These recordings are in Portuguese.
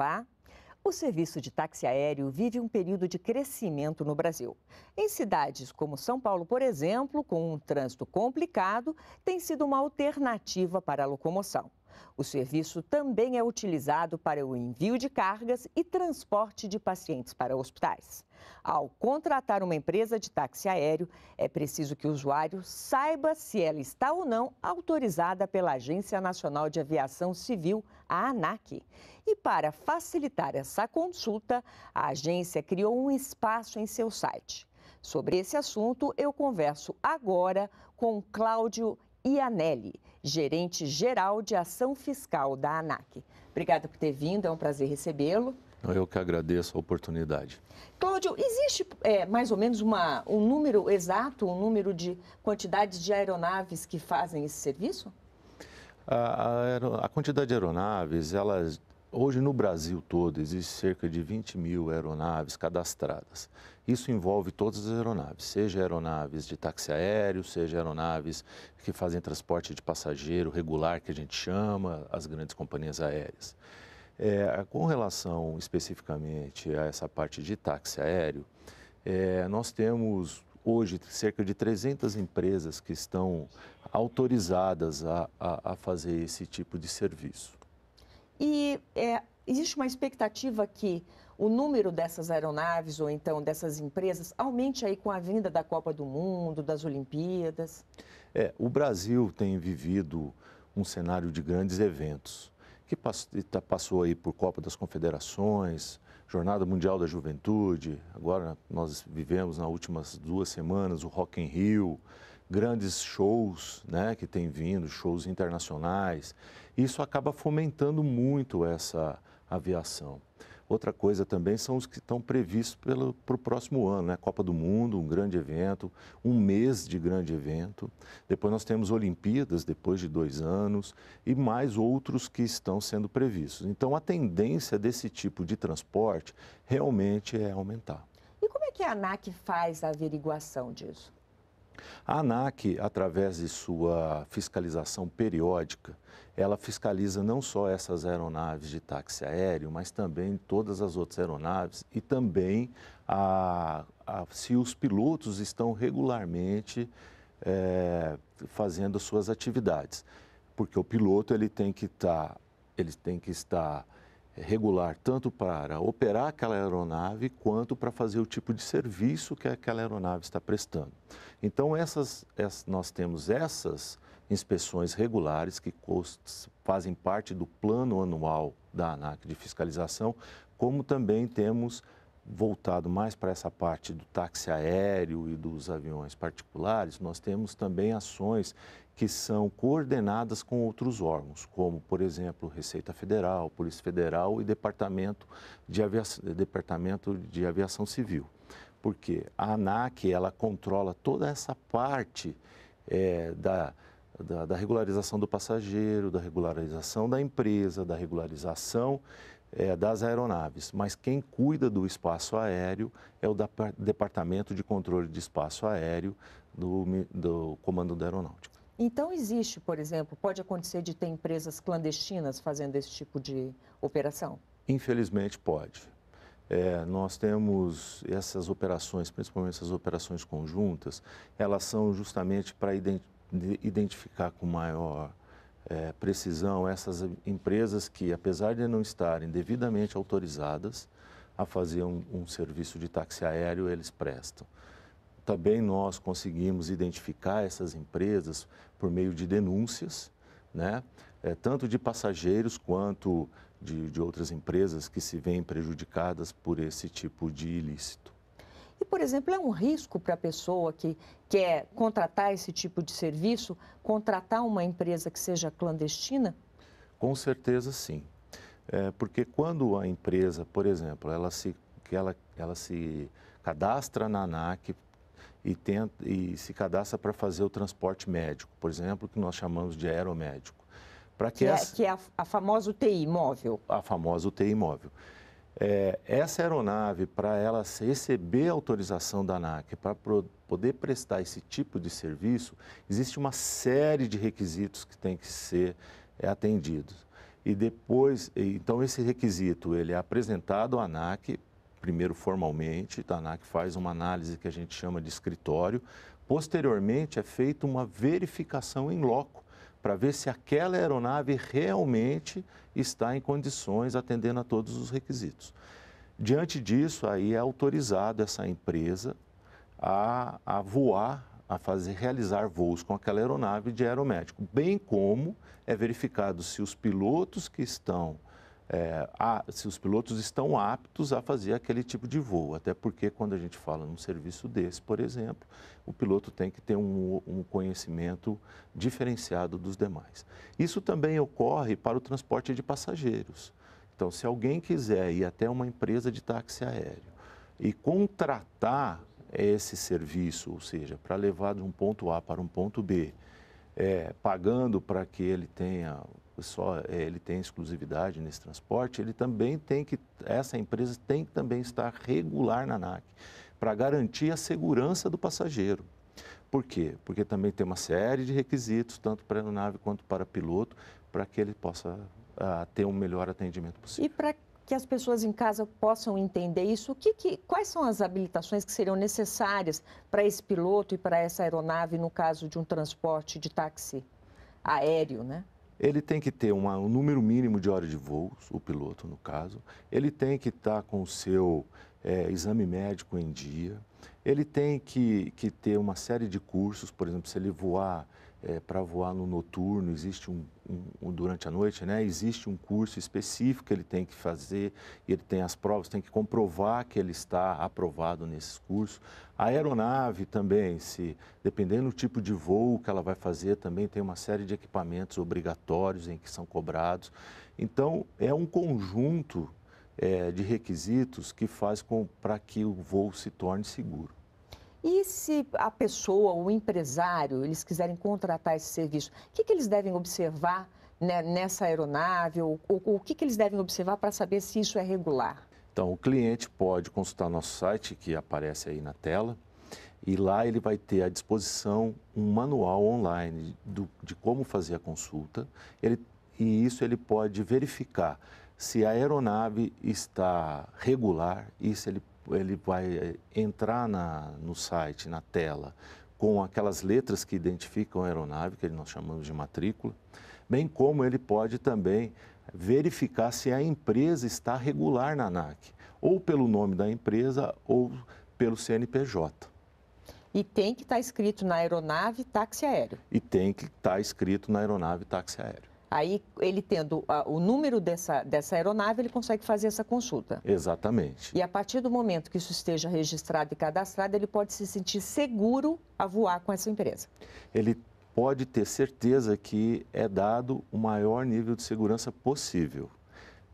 Olá! O serviço de táxi aéreo vive um período de crescimento no Brasil. Em cidades como São Paulo, por exemplo, com um trânsito complicado, tem sido uma alternativa para a locomoção. O serviço também é utilizado para o envio de cargas e transporte de pacientes para hospitais. Ao contratar uma empresa de táxi aéreo, é preciso que o usuário saiba se ela está ou não autorizada pela Agência Nacional de Aviação Civil, a ANAC. E para facilitar essa consulta, a agência criou um espaço em seu site. Sobre esse assunto, eu converso agora com Cláudio Ianelli gerente geral de ação fiscal da ANAC. Obrigada por ter vindo, é um prazer recebê-lo. Eu que agradeço a oportunidade. Cláudio, existe é, mais ou menos uma, um número exato, um número de quantidades de aeronaves que fazem esse serviço? A, a, a quantidade de aeronaves, elas Hoje, no Brasil todo, existe cerca de 20 mil aeronaves cadastradas. Isso envolve todas as aeronaves, seja aeronaves de táxi aéreo, seja aeronaves que fazem transporte de passageiro regular, que a gente chama, as grandes companhias aéreas. É, com relação especificamente a essa parte de táxi aéreo, é, nós temos hoje cerca de 300 empresas que estão autorizadas a, a, a fazer esse tipo de serviço. E é, existe uma expectativa que o número dessas aeronaves ou então dessas empresas aumente aí com a vinda da Copa do Mundo, das Olimpíadas? É, o Brasil tem vivido um cenário de grandes eventos, que tá, passou aí por Copa das Confederações, Jornada Mundial da Juventude, agora nós vivemos nas últimas duas semanas o Rock in Rio, grandes shows né, que tem vindo, shows internacionais. Isso acaba fomentando muito essa aviação. Outra coisa também são os que estão previstos para o próximo ano, né? Copa do Mundo, um grande evento, um mês de grande evento. Depois nós temos Olimpíadas, depois de dois anos, e mais outros que estão sendo previstos. Então a tendência desse tipo de transporte realmente é aumentar. E como é que a ANAC faz a averiguação disso? A ANAC, através de sua fiscalização periódica, ela fiscaliza não só essas aeronaves de táxi aéreo, mas também todas as outras aeronaves e também a, a, se os pilotos estão regularmente é, fazendo suas atividades. Porque o piloto ele tem que, tá, ele tem que estar regular tanto para operar aquela aeronave quanto para fazer o tipo de serviço que aquela aeronave está prestando. Então essas, essas nós temos essas inspeções regulares que fazem parte do plano anual da ANAC de fiscalização, como também temos voltado mais para essa parte do táxi aéreo e dos aviões particulares, nós temos também ações que são coordenadas com outros órgãos, como, por exemplo, Receita Federal, Polícia Federal e Departamento de, Departamento de Aviação Civil. Porque a ANAC, ela controla toda essa parte é, da da, da regularização do passageiro, da regularização da empresa, da regularização é, das aeronaves, mas quem cuida do espaço aéreo é o da, Departamento de Controle de Espaço Aéreo do, do Comando da Aeronáutica. Então, existe, por exemplo, pode acontecer de ter empresas clandestinas fazendo esse tipo de operação? Infelizmente, pode. É, nós temos essas operações, principalmente essas operações conjuntas, elas são justamente para identificar com maior é, precisão essas empresas que, apesar de não estarem devidamente autorizadas a fazer um, um serviço de táxi aéreo, eles prestam. Também nós conseguimos identificar essas empresas por meio de denúncias, né? É, tanto de passageiros quanto de, de outras empresas que se veem prejudicadas por esse tipo de ilícito. E, por exemplo, é um risco para a pessoa que quer contratar esse tipo de serviço, contratar uma empresa que seja clandestina? Com certeza sim. É, porque quando a empresa, por exemplo, ela se, que ela, ela se cadastra na ANAC e, tenta, e se cadastra para fazer o transporte médico, por exemplo, que nós chamamos de aeromédico. Que, que, é, essa... é, que é a, a famosa UTI móvel. A famosa UTI móvel. É, essa aeronave, para ela receber autorização da ANAC, para poder prestar esse tipo de serviço, existe uma série de requisitos que tem que ser é, atendidos. E depois, então esse requisito, ele é apresentado à ANAC, primeiro formalmente, então a ANAC faz uma análise que a gente chama de escritório, posteriormente é feita uma verificação em loco, para ver se aquela aeronave realmente está em condições atendendo a todos os requisitos. Diante disso, aí é autorizado essa empresa a, a voar, a fazer realizar voos com aquela aeronave de aeromédico, bem como é verificado se os pilotos que estão é, a, ah, se os pilotos estão aptos a fazer aquele tipo de voo. Até porque, quando a gente fala num serviço desse, por exemplo, o piloto tem que ter um, um conhecimento diferenciado dos demais. Isso também ocorre para o transporte de passageiros. Então, se alguém quiser ir até uma empresa de táxi aéreo e contratar esse serviço, ou seja, para levar de um ponto A para um ponto B, é, pagando para que ele tenha só é, ele tem exclusividade nesse transporte, ele também tem que, essa empresa tem que também estar regular na ANAC, para garantir a segurança do passageiro. Por quê? Porque também tem uma série de requisitos, tanto para a aeronave quanto para piloto, para que ele possa uh, ter um melhor atendimento possível. E para que as pessoas em casa possam entender isso, que, que, quais são as habilitações que seriam necessárias para esse piloto e para essa aeronave no caso de um transporte de táxi aéreo, né? ele tem que ter uma, um número mínimo de horas de voo, o piloto no caso, ele tem que estar tá com o seu é, exame médico em dia, ele tem que, que ter uma série de cursos, por exemplo, se ele voar é, para voar no noturno, existe um, um, um, durante a noite, né? Existe um curso específico que ele tem que fazer, ele tem as provas, tem que comprovar que ele está aprovado nesses cursos. A aeronave também, se dependendo do tipo de voo que ela vai fazer, também tem uma série de equipamentos obrigatórios em que são cobrados. Então é um conjunto é, de requisitos que faz para que o voo se torne seguro. E se a pessoa, o empresário, eles quiserem contratar esse serviço, o que, que eles devem observar né, nessa aeronave? Ou, ou, o que, que eles devem observar para saber se isso é regular? Então, o cliente pode consultar nosso site, que aparece aí na tela, e lá ele vai ter à disposição um manual online do, de como fazer a consulta. Ele, e isso ele pode verificar se a aeronave está regular e se ele ele vai eh, entrar na, no site, na tela, com aquelas letras que identificam a aeronave, que nós chamamos de matrícula, bem como ele pode também verificar se a empresa está regular na ANAC, ou pelo nome da empresa ou pelo CNPJ. E tem que estar tá escrito na aeronave táxi aéreo. E tem que estar tá escrito na aeronave táxi aéreo. Aí, ele tendo a, o número dessa, dessa aeronave, ele consegue fazer essa consulta. Exatamente. E a partir do momento que isso esteja registrado e cadastrado, ele pode se sentir seguro a voar com essa empresa. Ele pode ter certeza que é dado o maior nível de segurança possível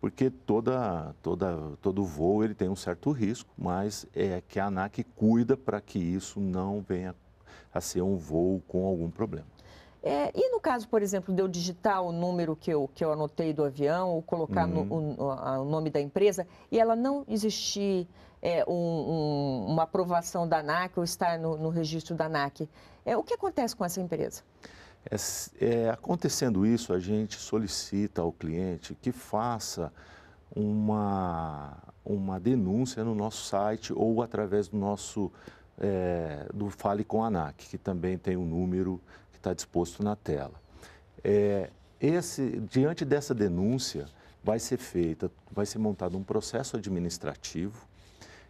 porque toda, toda, todo voo ele tem um certo risco, mas é que a ANAC cuida para que isso não venha a ser um voo com algum problema. É, e no caso, por exemplo, de eu digitar o número que eu, que eu anotei do avião, ou colocar uhum. no, o, a, o, nome da empresa, e ela não existir é, um, um, uma aprovação da ANAC ou estar no, no registro da ANAC, é, o que acontece com essa empresa? É, é, acontecendo isso, a gente solicita ao cliente que faça uma, uma denúncia no nosso site ou através do nosso é, do Fale com a ANAC, que também tem um número está disposto na tela. É, esse, diante dessa denúncia, vai ser feita, vai ser montado um processo administrativo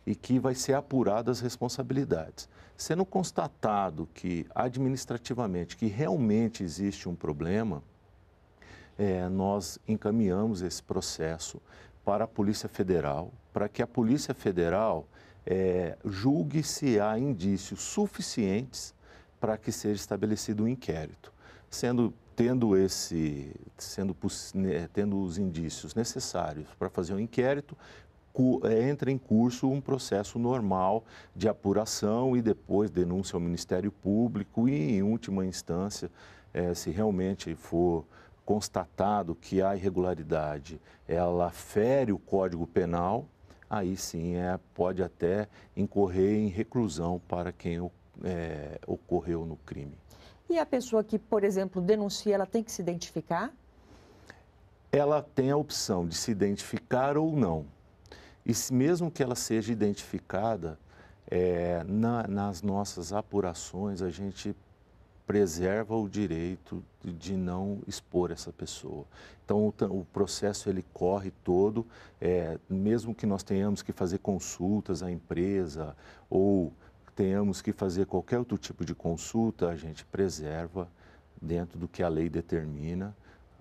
e que vai ser apurado as responsabilidades. Sendo constatado que administrativamente que realmente existe um problema, é, nós encaminhamos esse processo para a Polícia Federal, para que a Polícia Federal é, julgue se há indícios suficientes para que seja estabelecido um inquérito. Sendo tendo esse sendo né, tendo os indícios necessários para fazer um inquérito, é, entra em curso um processo normal de apuração e depois denúncia ao Ministério Público e, em última instância, é, se realmente for constatado que a irregularidade ela fere o Código Penal, aí sim é, pode até incorrer em reclusão para quem o é, ocorreu no crime. E a pessoa que, por exemplo, denuncia, ela tem que se identificar? Ela tem a opção de se identificar ou não. E mesmo que ela seja identificada, é, na, nas nossas apurações a gente preserva o direito de não expor essa pessoa. Então, o, o processo ele corre todo, é, mesmo que nós tenhamos que fazer consultas à empresa ou tenhamos que fazer qualquer outro tipo de consulta, a gente preserva, dentro do que a lei determina,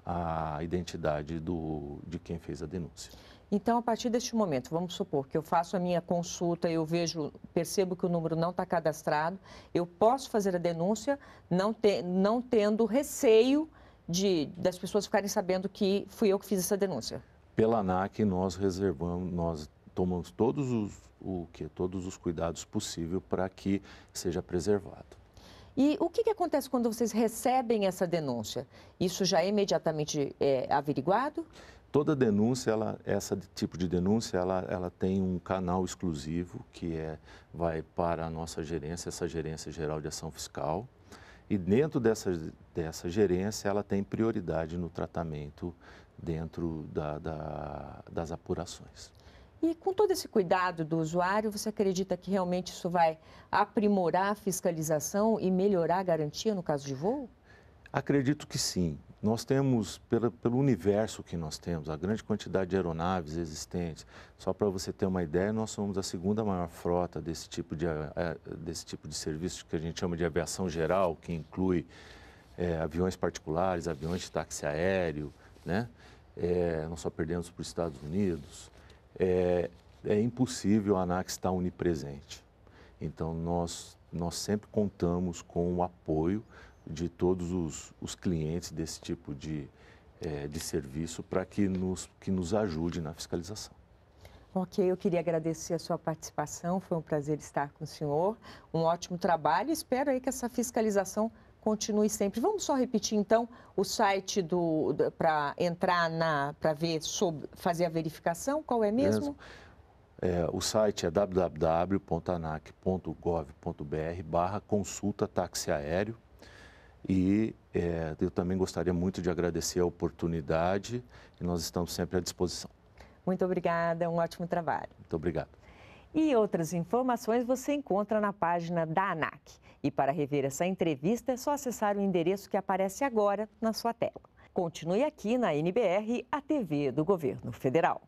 a identidade do, de quem fez a denúncia. Então, a partir deste momento, vamos supor que eu faço a minha consulta, eu vejo, percebo que o número não está cadastrado, eu posso fazer a denúncia, não, te, não tendo receio de, das pessoas ficarem sabendo que fui eu que fiz essa denúncia. Pela ANAC, nós reservamos, nós tomamos todos os, o que, todos os cuidados possíveis para que seja preservado. E o que, que, acontece quando vocês recebem essa denúncia? Isso já é imediatamente é, averiguado? Toda denúncia, ela, essa tipo de denúncia, ela, ela tem um canal exclusivo que é, vai para a nossa gerência, essa gerência geral de ação fiscal. E dentro dessa, dessa gerência, ela tem prioridade no tratamento dentro da, da, das apurações. E com todo esse cuidado do usuário, você acredita que realmente isso vai aprimorar a fiscalização e melhorar a garantia no caso de voo? Acredito que sim. Nós temos, pelo, pelo universo que nós temos, a grande quantidade de aeronaves existentes. Só para você ter uma ideia, nós somos a segunda maior frota desse tipo de, eh, desse tipo de serviço que a gente chama de aviação geral, que inclui é, aviões particulares, aviões de táxi aéreo, né? É, eh, nós só perdemos para os Estados Unidos é, é impossível a ANAC estar onipresente. Então, nós, nós sempre contamos com o apoio de todos os, os clientes desse tipo de, é, de serviço para que nos, que nos ajude na fiscalização. Ok, eu queria agradecer a sua participação, foi um prazer estar com o senhor. Um ótimo trabalho, espero aí que essa fiscalização continue sempre. Vamos só repetir então o site do, do para entrar na para ver sobre fazer a verificação, qual é mesmo? É, o site é www.anac.gov.br/barra consulta táxi aéreo e é, eu também gostaria muito de agradecer a oportunidade e nós estamos sempre à disposição. Muito obrigada, um ótimo trabalho. Muito obrigado. E outras informações você encontra na página da ANAC. E para rever essa entrevista é só acessar o endereço que aparece agora na sua tela. Continue aqui na NBR, a TV do Governo Federal.